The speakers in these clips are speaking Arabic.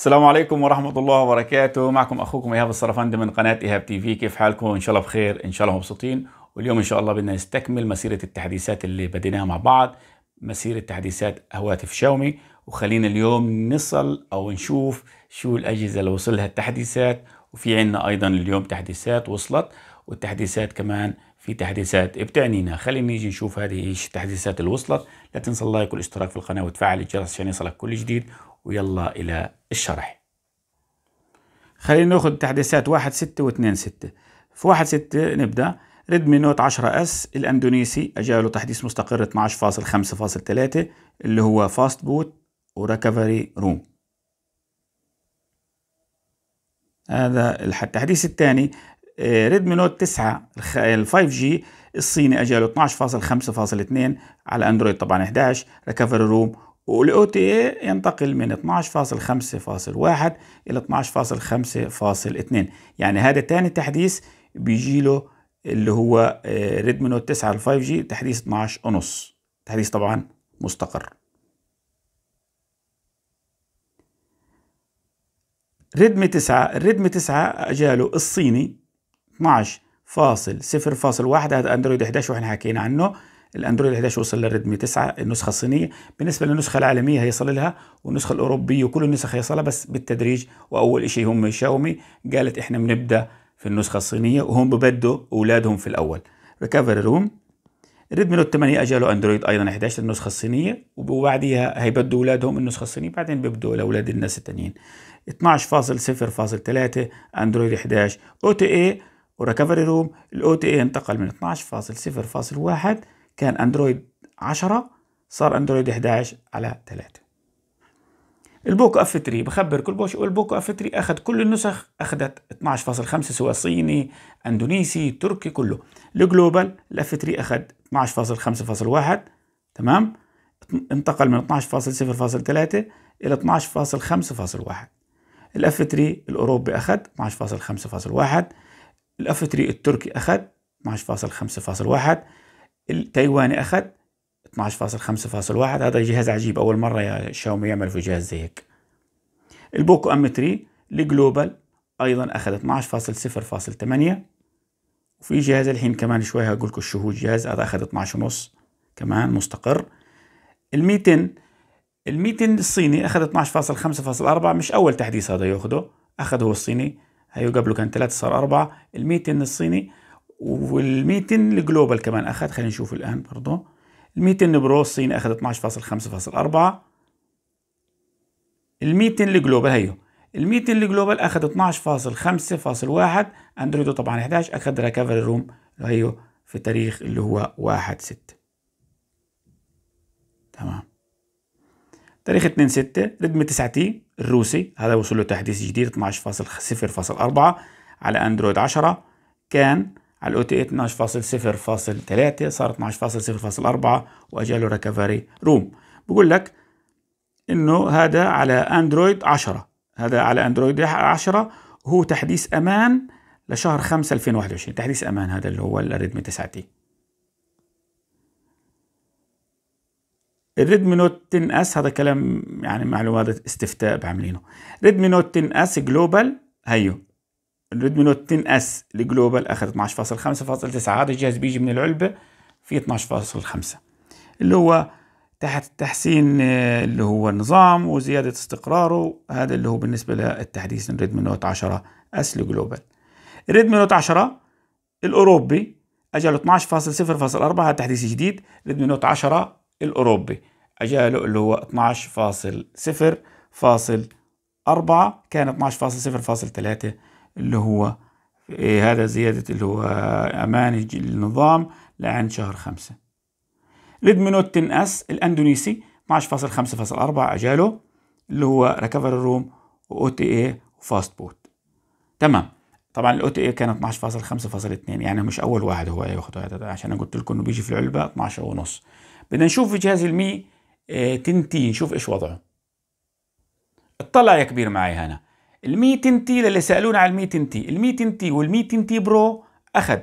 السلام عليكم ورحمة الله وبركاته معكم أخوكم إيهاب الصرفاندي من قناة إيهاب تي في كيف حالكم إن شاء الله بخير إن شاء الله مبسوطين واليوم إن شاء الله بدنا نستكمل مسيرة التحديثات اللي بديناها مع بعض مسيرة تحديثات هواتف شاومي وخلينا اليوم نصل أو نشوف شو الأجهزة اللي وصلها التحديثات وفي عنا أيضا اليوم تحديثات وصلت والتحديثات كمان في تحديثات بتعنينا خلينا نيجي نشوف هذه ايش التحديثات اللي وصلت لا تنسى اللايك والاشتراك في القناه وتفعل الجرس عشان يصلك كل جديد ويلا إلى الشرح خلينا نأخذ تحديثات واحد و واثنين ستة في واحد ستة نبدأ ريدمي نوت 10 اس الاندونيسي اجاله تحديث مستقر 12.5.3 اللي هو فاست بوت وريكفري روم هذا التحديث الثاني ريدمي نوت 9 ال 5 جي الصيني اجاله 12.5.2 على اندرويد طبعا 11 ريكفري روم والاو تي اي ينتقل من 12.5.1 الى 12.5.2 يعني هذا ثاني تحديث بيجي له اللي هو آه، ريدمي نوت 9 ال 5 جي تحديث 12 ونص تحديث طبعا مستقر ريدمي 9 ريدمي 9 اجاله الصيني 12 فاصل هذا اندرويد 11 واحنا حكينا عنه الاندرويد 11 وصل للريدمي 9 النسخه الصينيه بالنسبه للنسخه العالميه هيصل لها والنسخه الاوروبيه وكل النسخ هيصلها بس بالتدريج واول شيء هم شاومي قالت احنا بنبدا في النسخه الصينيه وهم ببدوا اولادهم في الاول ريكفري روم ريدمي نوت 8 اجى له اندرويد ايضا 11 النسخه الصينيه وبعديها هيبدوا اولادهم النسخه الصينيه بعدين بيبدوا لاولاد الناس الثانيين 12.0.3 اندرويد 11 او تي اي وريكفري روم الاو تي اي انتقل من 12.0.1 كان اندرويد 10 صار اندرويد 11 على 3 البوكو اف 3 بخبر كل بوش البوكو اف 3 اخذ كل النسخ اخذت 12.5 سواء صيني اندونيسي تركي كله الجلوبال الاف 3 اخذ 12.5.1 تمام انتقل من 12.0.3 الى 12.5.1 الاف 3 الاوروبي اخذ 12.5.1 الاف 3 التركي اخذ 12.5.1 التايواني اخذ 12.5.1 هذا جهاز عجيب اول مره يا شاومي يعمل في جهاز زي هيك البوكو ام 3 الجلوبال ايضا اخذ 12.0.8 وفي جهاز الحين كمان شوي هقول لكم شو هو الجهاز هذا اخذ 12.5 كمان مستقر ال 200 ال 200 الصيني اخذ 12.5.4 مش اول تحديث هذا ياخذه اخذه هو الصيني هيو قبله كان 3 صار 4 ال 200 الصيني والميتن الجلوبال كمان اخذ خلينا نشوف الان برضه الميتن برو الصين اخذ 12.5.4 الميتن الجلوبال هيو الميتن الجلوبال اخذ 12.5.1 اندرويد طبعا 11 اخذ ريكفري روم هيو في تاريخ اللي هو 1 6 تمام تاريخ 2 6 ريدمي 9 تي الروسي هذا وصل له تحديث جديد 12.0.4 على اندرويد 10 كان على الاو تي 12.0.3 صار 12.0.4 واجاله ريكفري روم بقول لك انه هذا على اندرويد 10 هذا على اندرويد 10 هو تحديث امان لشهر 5 2021 تحديث امان هذا اللي هو الريدمي 9 تي الريدمي نوت 10 اس هذا كلام يعني معلومات استفتاء بعملينه ريدمي نوت 10 اس جلوبال هيو الريدمي نوت 10 اس الجلوبال اخذ 12.5.9 هذا الجهاز بيجي من العلبه في 12.5 اللي هو تحت تحسين آه، اللي هو النظام وزياده استقراره هذا اللي هو بالنسبه للتحديث الريدمي نوت 10 اس الجلوبال الريدمي نوت 10 الاوروبي اجله 12.0.4 هذا تحديث جديد الريدمي نوت 10 الاوروبي اجاله اللي هو 12.0.4 كان 12.0.3 اللي هو إيه، هذا زيادة اللي هو آه، أمان النظام لعند شهر خمسة ريدمينوت 10 اس الأندونيسي 12.5.4 أجاله اللي هو ريكفري روم وأو تي اي وفاست بوت تمام طبعا الاو تي اي كانت 12.5.2 يعني مش اول واحد هو ياخذ هذا عشان انا قلت لكم انه بيجي في العلبه 12 ونص بدنا نشوف في جهاز المي آه، تنتي نشوف ايش وضعه اطلع يا كبير معي هنا ال 100 تي للي سالونا على 100 تي ال 100 تي وال 100 تي برو اخذ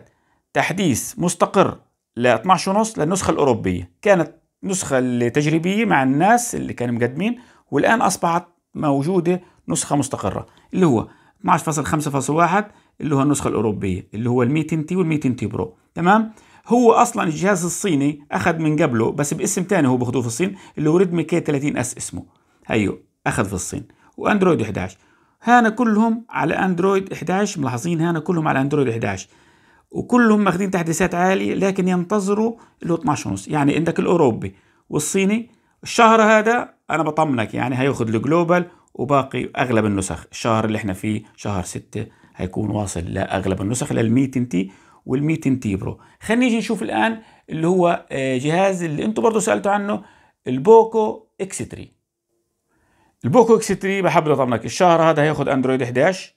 تحديث مستقر ل 12 ونص للنسخه الاوروبيه كانت نسخه التجريبيه مع الناس اللي كانوا مقدمين والان اصبحت موجوده نسخه مستقره اللي هو 12.5.1 اللي هو النسخه الاوروبيه اللي هو ال 100 تي وال 100 تي برو تمام هو اصلا الجهاز الصيني اخذ من قبله بس باسم ثاني هو باخذوه في الصين اللي هو ريدمي كي 30 اس اسمه هيو أيوه، اخذ في الصين واندرويد 11 هانا كلهم على اندرويد 11 ملاحظين هانا كلهم على اندرويد 11 وكلهم ماخذين تحديثات عالية لكن ينتظروا اللي هو 12 ونص يعني عندك الأوروبي والصيني الشهر هذا أنا بطمنك يعني هياخذ الجلوبال وباقي أغلب النسخ الشهر اللي احنا فيه شهر 6 هيكون واصل لأغلب النسخ للميتن تي والميتن تي برو خلينا نيجي نشوف الآن اللي هو آه، جهاز اللي انتم برضه سألتوا عنه البوكو اكس 3 البوكو اكس 3 بحب اطمنك الشهر هذا هياخد اندرويد 11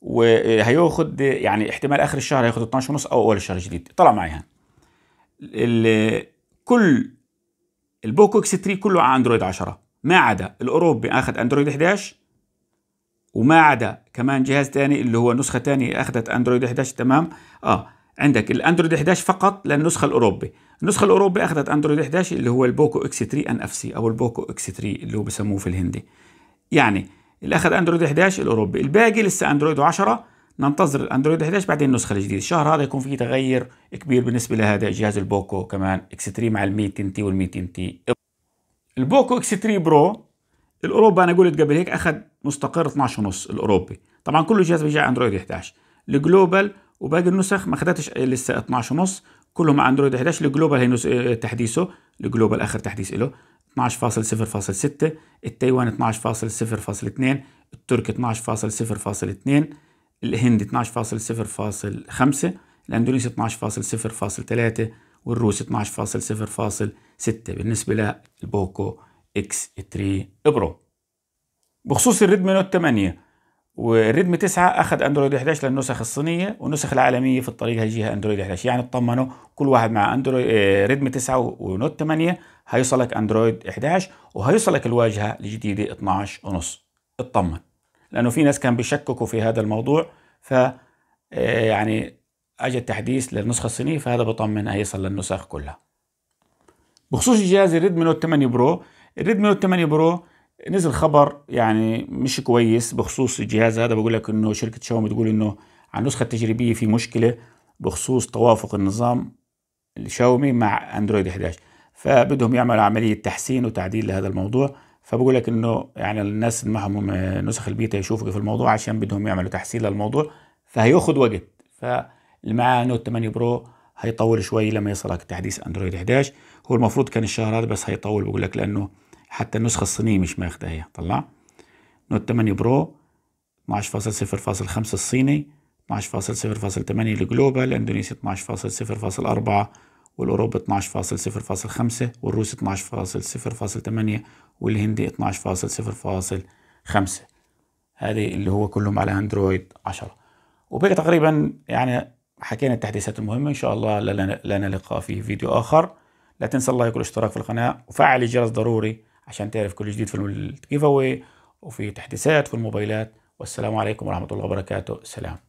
وهياخد يعني احتمال اخر الشهر هياخد 12 ونص او اول الشهر الجديد طلع هان كل البوكو اكس 3 كله على اندرويد 10 ما عدا الاوروبي اخذ اندرويد 11 وما عدا كمان جهاز ثاني اللي هو نسخه ثانيه اخذت اندرويد 11 تمام اه عندك الاندرويد 11 فقط للنسخه الاوروبي النسخة الأوروبية أخذت أندرويد 11 اللي هو البوكو إكس 3 أن أف سي أو البوكو إكس 3 اللي هو بسموه في الهندي يعني اللي أخذ أندرويد 11 الأوروبي الباقي لسه أندرويد 10 ننتظر الأندرويد 11 بعدين النسخة الجديدة الشهر هذا يكون فيه تغير كبير بالنسبة لهذا جهاز البوكو كمان إكس 3 مع ال تن تي وال تن تي البوكو إكس 3 برو الأوروبي أنا قلت قبل هيك أخذ مستقر 12 ونص الأوروبي طبعا كل جهاز بيجي أندرويد 11 الجلوبال وباقي النسخ ما اخذتش لسه 12 ونص كلهم مع اندرويد 11 الجلوبال هي آه، آه، تحديثه الجلوبال اخر تحديث له 12.0.6 التايوان 12.0.2 الترك 12.0.2 الهند 12.0.5 الاندونيسي 12.0.3 والروس 12.0.6 بالنسبه للبوكو اكس 3 برو بخصوص الريدمي نوت 8 وريدمي 9 اخذ اندرويد 11 للنسخ الصينيه والنسخ العالميه في الطريق هيجيها اندرويد 11 يعني اطمنوا كل واحد مع اندرويد آه، ريدمي 9 ونوت 8 هيوصلك اندرويد 11 وهيوصلك الواجهه الجديده 12 ونص اطمن لانه في ناس كان بيشككوا في هذا الموضوع ف آه، يعني اجى التحديث للنسخه الصينيه فهذا بطمن هيصل للنسخ كلها بخصوص جهاز الريدمي نوت 8 برو الريدمي نوت 8 برو نزل خبر يعني مش كويس بخصوص الجهاز هذا بقول لك انه شركه شاومي تقول انه على النسخه التجريبيه في مشكله بخصوص توافق النظام الشاومي مع اندرويد 11 فبدهم يعملوا عمليه تحسين وتعديل لهذا الموضوع فبقول لك انه يعني الناس اللي معهم نسخ البيتا يشوفوا كيف الموضوع عشان بدهم يعملوا تحسين للموضوع فهياخد وقت فاللي معاه نوت 8 برو هيطول شوي لما يصلك تحديث اندرويد 11 هو المفروض كان الشهر هذا بس هيطول بقول لك لانه حتى النسخة الصينية مش ماخدة هي طلع نوت 8 برو 12.0.5 الصيني 12.0.8 الجلوبال الاندونيسي 12.0.4 والاوروبي 12.0.5 والروسي 12.0.8 والهندي 12.0.5 هذه اللي هو كلهم على اندرويد 10 وبقى تقريبا يعني حكينا التحديثات المهمة إن شاء الله لنا لقاء في فيديو آخر لا تنسى اللايك والاشتراك في القناة وفعل الجرس ضروري عشان تعرف كل جديد في الجيف اوي وفي تحديثات في الموبايلات والسلام عليكم ورحمه الله وبركاته سلام